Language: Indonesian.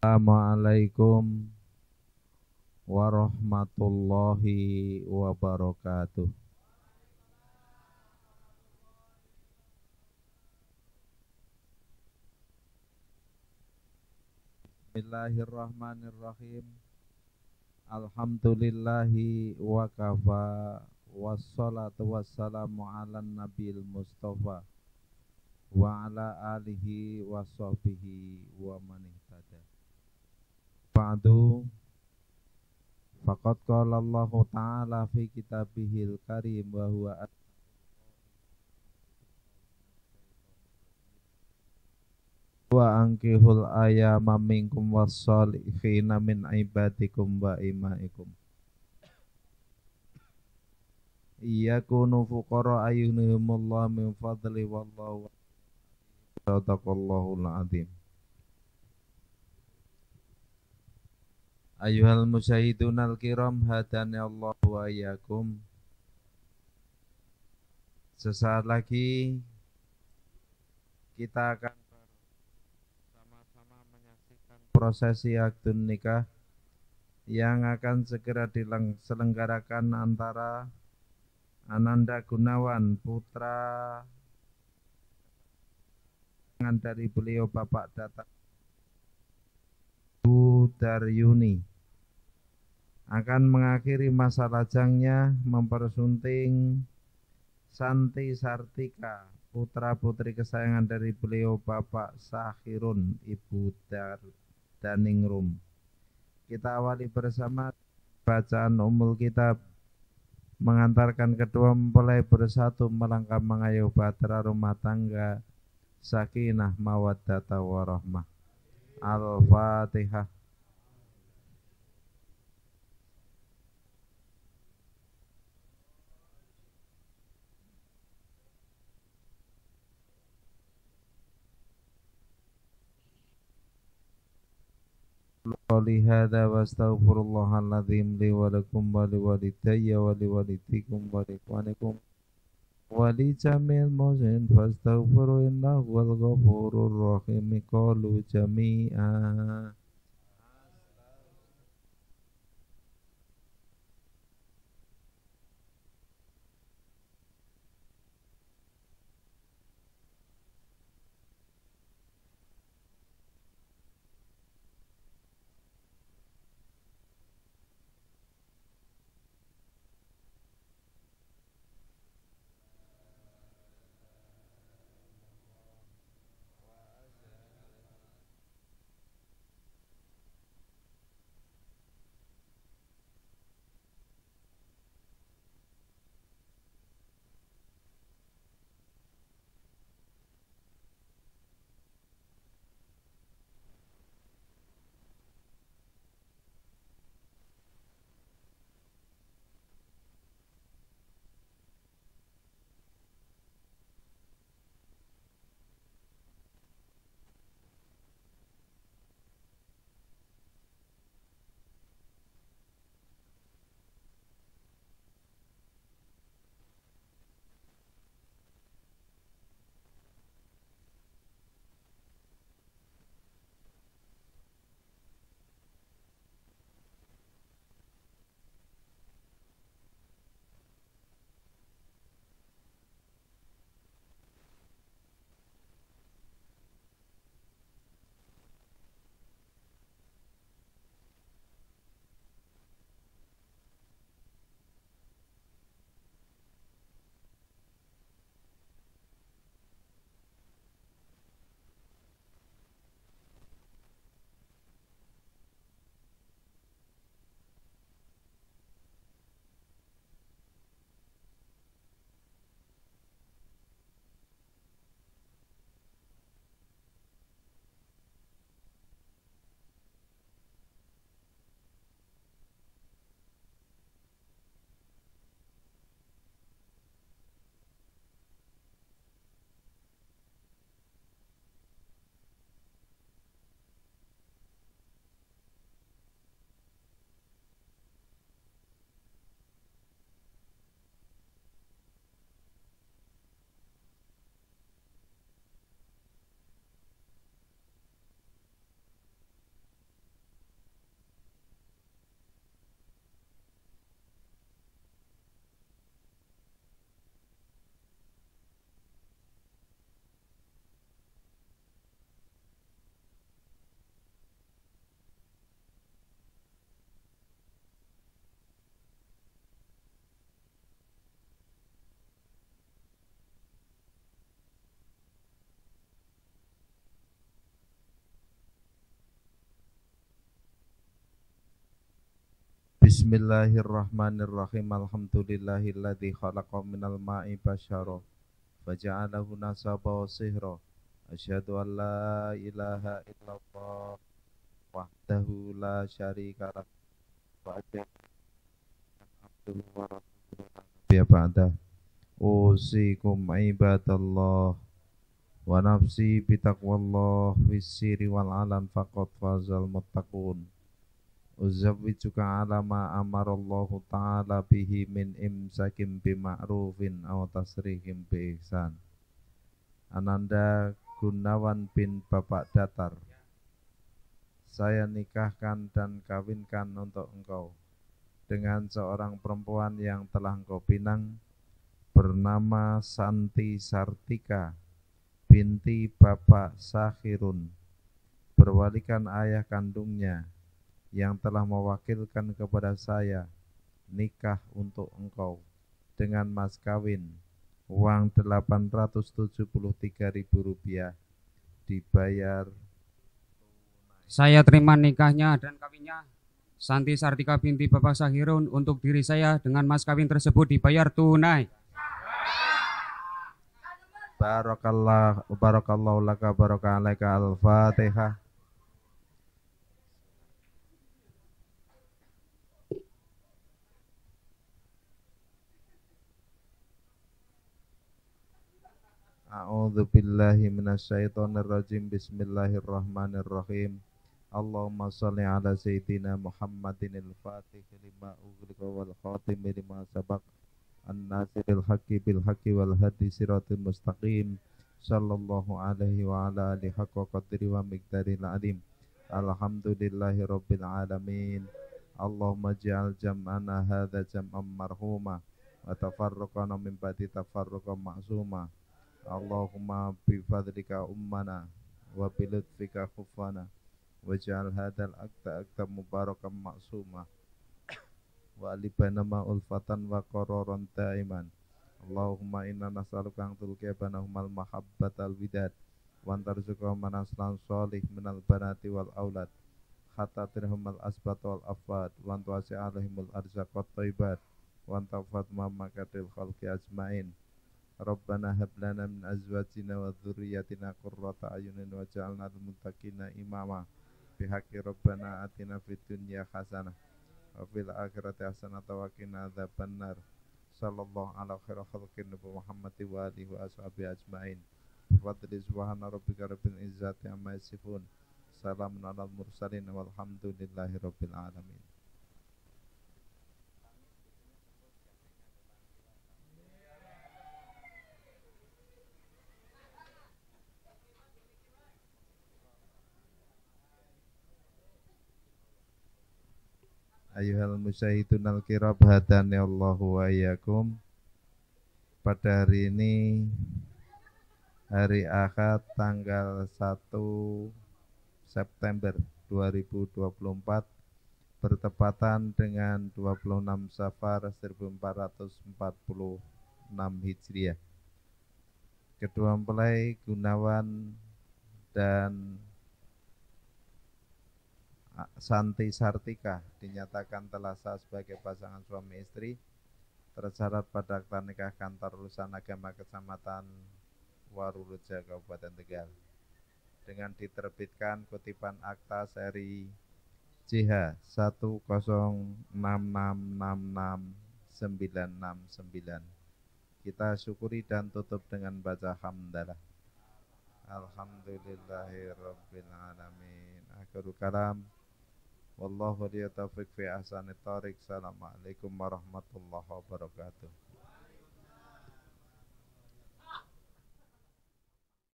Assalamualaikum warahmatullahi wabarakatuh. Bismillahirrahmanirrahim. Alhamdulillahi wa kafa wassalatu wassalamu ala nabil mustafa wa ala alihi wa sahbihi wa manih ba'du Faqad qala Allah Ta'ala fi kitabihil karim wa huwa wa angkihul ayama minkum wassalihina min ibadikum wa imaikum kunu fuqara ayyuhumullah min fadli wallahu sadaqallahul azim Ayuhal musyahidun al-kiram hadani Allah wa yakum Sesaat lagi kita akan sama-sama menyaksikan prosesi akdun nikah yang akan segera diselenggarakan antara Ananda Gunawan putra dengan dari beliau Bapak datang Bu Daryuni akan mengakhiri masa lajangnya mempersunting Santi Sartika putra putri kesayangan dari beliau Bapak Sahirun Ibu Dar Daningrum kita awali bersama bacaan umul kitab mengantarkan kedua mempelai bersatu melangkah mengayuh batra rumah tangga sakinah mawaddata warahmah al-fatihah قولي هذا واستغفر الله العظيم لي ولكم ولوالدي ولوالديكم ولاخوانكم ولجميع المسلمين فاستغفروا انه هو الغفور الرحيم قالوا جميعا Bismillahirrahmanirrahim. Alhamdulillahilladzi khalaqa minal ma'i basyara faja'alahu nasaba wa sihra. Asyhadu an la ilaha illallah wahdahu la syarika lah wa asyhadu anna Nabiya ba'da Usikum ibadallah Wa nafsi bitaqwallah Wissiri wal alam faqad fazal muttaqun uzawwijuka ala ma amarallahu ta'ala bihi min imsakim bima'rufin aw tasrihim bi ihsan Ananda Gunawan bin Bapak Datar saya nikahkan dan kawinkan untuk engkau dengan seorang perempuan yang telah engkau pinang bernama Santi Sartika binti Bapak Sahirun berwalikan ayah kandungnya yang telah mewakilkan kepada saya nikah untuk engkau dengan mas kawin uang 873.000 rupiah dibayar saya terima nikahnya dan kawinnya Santi Sartika binti Bapak Sahirun untuk diri saya dengan mas kawin tersebut dibayar tunai Barakallah barakallahu laka baraka alaika al-Fatihah A'udzu billahi minasyaitonir rajim. Bismillahirrahmanirrahim. Allahumma shalli ala sayyidina Muhammadin al Fatih lima ughliqa wal khatim lima sabaq. An-nasiril haqqi bil haqqi wal hadi siratal mustaqim. Sallallahu alaihi wa ala alihi haqqa qadri wa miqdaril alim. Alhamdulillahi rabbil alamin. Allahumma ja'al jam'ana hadha jam'an marhuma wa tafarraqana min ba'di tafarraqan ma'suma. Allahumma fadlika ummana wa lutfika khufana waj'al hadzal akta akta mubarakan maksuma wa alibana ulfatan wa qararan daiman Allahumma inna nas'aluka an bana humal mahabbatal widad wa antarzuqa aslan salih minal banati wal aulad hatta tirhamal asbat wal afad wa antuasi alaihimul arzaqat taibat wa antafat mamakatil khalqi ajmain Rabbana hab lana min azwajina wa dzurriyyatina qurrata ayunin waj'alna lil muttaqina imama. Bihaqqi Rabbana atina fid dunya hasanah wa fil akhirati hasanah wa qina adzabannar. Sallallahu ala khairil khalqin Nabi Muhammad wa alihi wa ashabihi ajmain. Wa subhana rabbika rabbil izzati amma yasifun. Salamun alal mursalin walhamdulillahi rabbil alamin. ayuhal musyahidun al kirab hadani Allahu wa pada hari ini hari Ahad tanggal 1 September 2024 bertepatan dengan 26 Safar 1446 Hijriah. Kedua mempelai Gunawan dan Santi Sartika dinyatakan telah sah sebagai pasangan suami istri tersyarat pada akta nikah kantor lulusan agama kecamatan Warureja Kabupaten Tegal dengan diterbitkan kutipan akta seri CH 106666969 kita syukuri dan tutup dengan baca hamdalah Alhamdulillahirrabbilalamin Akhirul kalam Wallahu waliyatafiq fi ahsani tariq. Assalamualaikum warahmatullahi wabarakatuh.